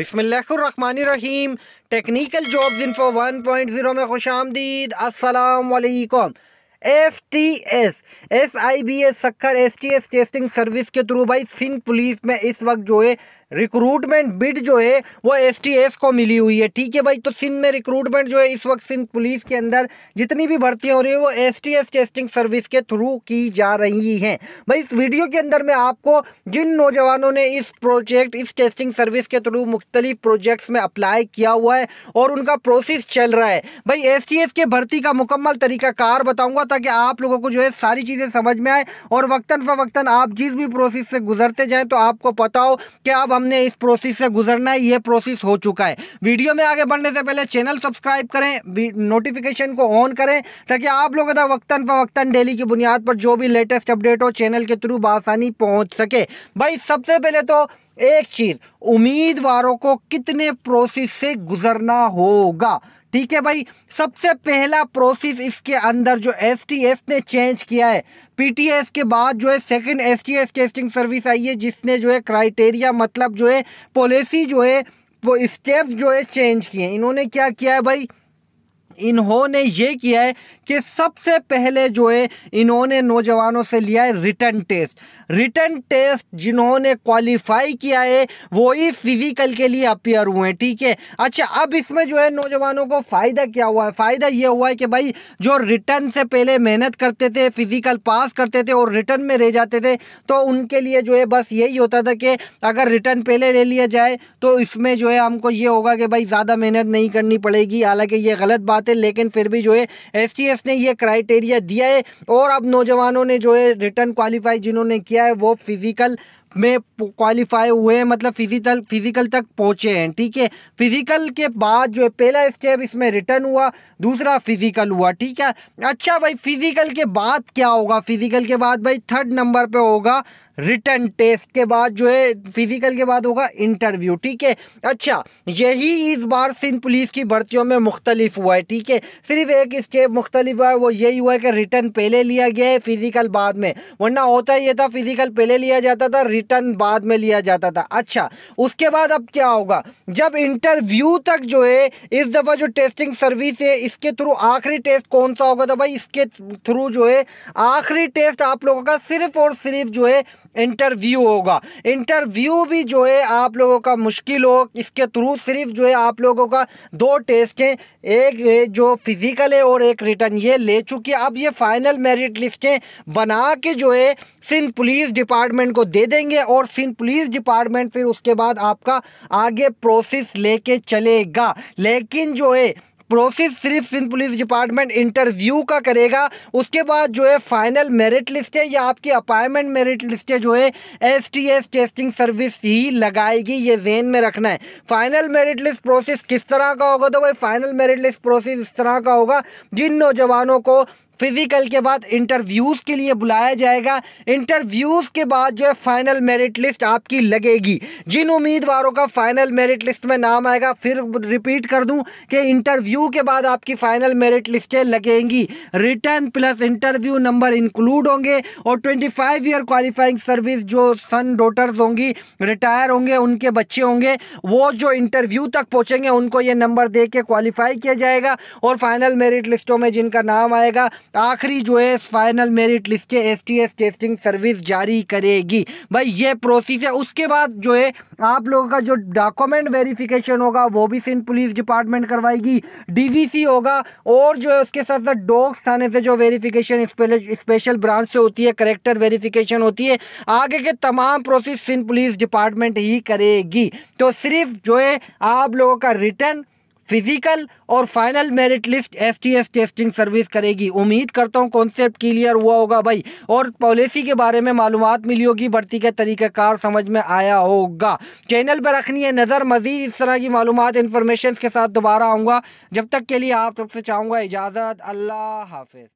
बिसमीम technical jobs info one point zero में खुश आमदीद असलकम S T S S I B S Sukkur S T S testing service के थ्रू भाई सिंध पुलिस में इस वक्त जो है रिक्रूटमेंट बिड जो है वो एसटीएस को मिली हुई है ठीक है भाई तो सिंध में रिक्रूटमेंट जो है इस वक्त सिंध पुलिस के अंदर जितनी भी भर्ती हो रही है वो एसटीएस टेस्टिंग सर्विस के थ्रू की जा रही हैं भाई इस वीडियो के अंदर मैं आपको जिन नौजवानों ने इस प्रोजेक्ट इस टेस्टिंग सर्विस के थ्रू मुख्तलिफ प्रोजेक्ट्स में अप्लाई किया हुआ है और उनका प्रोसेस चल रहा है भाई एस के भर्ती का मुकम्मल तरीकाकार बताऊँगा ताकि आप लोगों को जो है सारी चीज़ें समझ में आए और वक्ता फ़वक्ता आप जिस भी प्रोसेस से गुजरते जाएँ तो आपको पता हो कि आप हमने इस प्रोसेस से गुजरना है ये प्रोसेस हो चुका है वीडियो में आगे बढ़ने से पहले चैनल सब्सक्राइब करें नोटिफिकेशन को ऑन करें ताकि आप लोगों तक वक्तन फवक्तन डेली की बुनियाद पर जो भी लेटेस्ट अपडेट हो चैनल के थ्रू बसानी पहुँच सके भाई सबसे पहले तो एक चीज़ उम्मीदवारों को कितने प्रोसेस से गुजरना होगा ठीक है भाई सबसे पहला प्रोसेस इसके अंदर जो एसटीएस ने चेंज किया है पीटीएस के बाद जो है सेकंड एसटीएस टेस्टिंग सर्विस आई है जिसने जो है क्राइटेरिया मतलब जो है पॉलिसी जो है स्टेप जो है चेंज किए इन्होंने क्या किया है भाई इन्होंने ये किया है कि सबसे पहले जो है इन्होंने नौजवानों से लिया है रिटर्न टेस्ट रिटर्न टेस्ट जिन्होंने क्वालिफाई किया है वो ही फिजिकल के लिए अपियर हुए हैं ठीक है अच्छा अब इसमें जो है नौजवानों को फ़ायदा क्या हुआ है फ़ायदा ये हुआ है कि भाई जो रिटर्न से पहले मेहनत करते थे फिजिकल पास करते थे और रिटर्न में रह जाते थे तो उनके लिए जो है बस यही होता था कि अगर रिटर्न पहले ले लिया जाए तो इसमें जो है हमको ये होगा कि भाई ज़्यादा मेहनत नहीं करनी पड़ेगी हालाँकि ये गलत बात है लेकिन फिर भी जो है एस टी एस ने ये क्राइटेरिया दिया है और अब नौजवानों ने जो है रिटर्न क्वालिफाई जिन्होंने किया है वो फिजिकल में क्वालिफाई हुए मतलब फिजिकल फिजिकल तक पहुँचे हैं ठीक है फिजिकल के बाद जो है पहला स्टेप इसमें रिटर्न हुआ दूसरा फिजिकल हुआ ठीक है अच्छा भाई फिजिकल के बाद क्या होगा फिजिकल के बाद भाई थर्ड नंबर पे होगा रिटर्न टेस्ट के बाद जो है फिजिकल के बाद होगा इंटरव्यू ठीक है अच्छा यही इस बार सिंध पुलिस की भर्तियों में मुख्तलिफ हुआ है ठीक है सिर्फ एक स्टेप मुख्तलिफ हुआ है वो यही हुआ है कि रिटर्न पहले लिया गया है फिजिकल बाद में वरना होता ये था फिजिकल पहले लिया जाता था रिटर्न बाद में लिया जाता था अच्छा उसके बाद अब क्या होगा जब इंटरव्यू तक जो है इस दफ़ा जो टेस्टिंग सर्विस है इसके थ्रू आखिरी टेस्ट कौन सा होगा तो भाई इसके थ्रू जो है आखिरी टेस्ट आप लोगों का सिर्फ और सिर्फ जो है इंटरव्यू होगा इंटरव्यू भी जो है आप लोगों का मुश्किल हो इसके थ्रू सिर्फ जो है आप लोगों का दो टेस्ट हैं एक जो फिज़िकल है और एक रिटर्न ये ले चुकी है अब ये फाइनल मेरिट लिस्टें बना के जो है सिंध पुलिस डिपार्टमेंट को दे देंगे और सिंध पुलिस डिपार्टमेंट फिर उसके बाद आपका आगे प्रोसेस लेके चलेगा लेकिन जो है प्रोसेस सिर्फ सिंध पुलिस डिपार्टमेंट इंटरव्यू का करेगा उसके बाद जो है फाइनल मेरिट लिस्ट है या आपकी अपॉइंटमेंट मेरिट लिस्टें जो है S T S testing service ही लगाएगी ये जेन में रखना है फाइनल मेरिट लिस्ट प्रोसेस किस तरह का होगा तो भाई फाइनल मेरिट लिस्ट प्रोसेस इस तरह का होगा जिन नौजवानों को फिजिकल के बाद इंटरव्यूज़ के लिए बुलाया जाएगा इंटरव्यूज़ के बाद जो है फाइनल मेरिट लिस्ट आपकी लगेगी जिन उम्मीदवारों का फाइनल मेरिट लिस्ट में नाम आएगा फिर रिपीट कर दूं कि इंटरव्यू के बाद आपकी फाइनल मेरिट लिस्टें लगेंगी return plus interview number include होंगे और twenty five year qualifying service जो सन डोटर्स होंगी रिटायर होंगे उनके बच्चे होंगे वो जो इंटरव्यू तक पहुँचेंगे उनको ये नंबर दे के क्वालिफाई किया जाएगा और फाइनल मेरिट लिस्टों में जिनका नाम आएगा आखिरी जो है फाइनल मेरिट लिस्ट के एस टेस्टिंग सर्विस जारी करेगी भाई ये प्रोसेस है उसके बाद जो है आप लोगों का जो डॉक्यूमेंट वेरिफिकेशन होगा वो भी सिंध पुलिस डिपार्टमेंट करवाएगी डी होगा और जो है उसके साथ साथ डॉक्स थाने से जो वेरीफिकेशन स्पेशल ब्रांच से होती है करेक्टर वेरीफिकेशन होती है आगे के तमाम प्रोसेस सिंध पुलिस डिपार्टमेंट ही करेगी तो सिर्फ जो है आप लोगों का रिटर्न फिजिकल और final merit list S testing service करेगी उम्मीद करता हूँ कॉन्सेप्ट क्लियर हुआ होगा भाई और पॉलिसी के बारे में मालूम मिली होगी भर्ती का तरीक़ाकार समझ में आया होगा चैनल पर रखनी है नज़र मजीद इस तरह की मालूम इन्फॉर्मेशन के साथ दोबारा आऊँगा जब तक के लिए आप सबसे चाहूँगा इजाज़त अल्लाह हाफिज़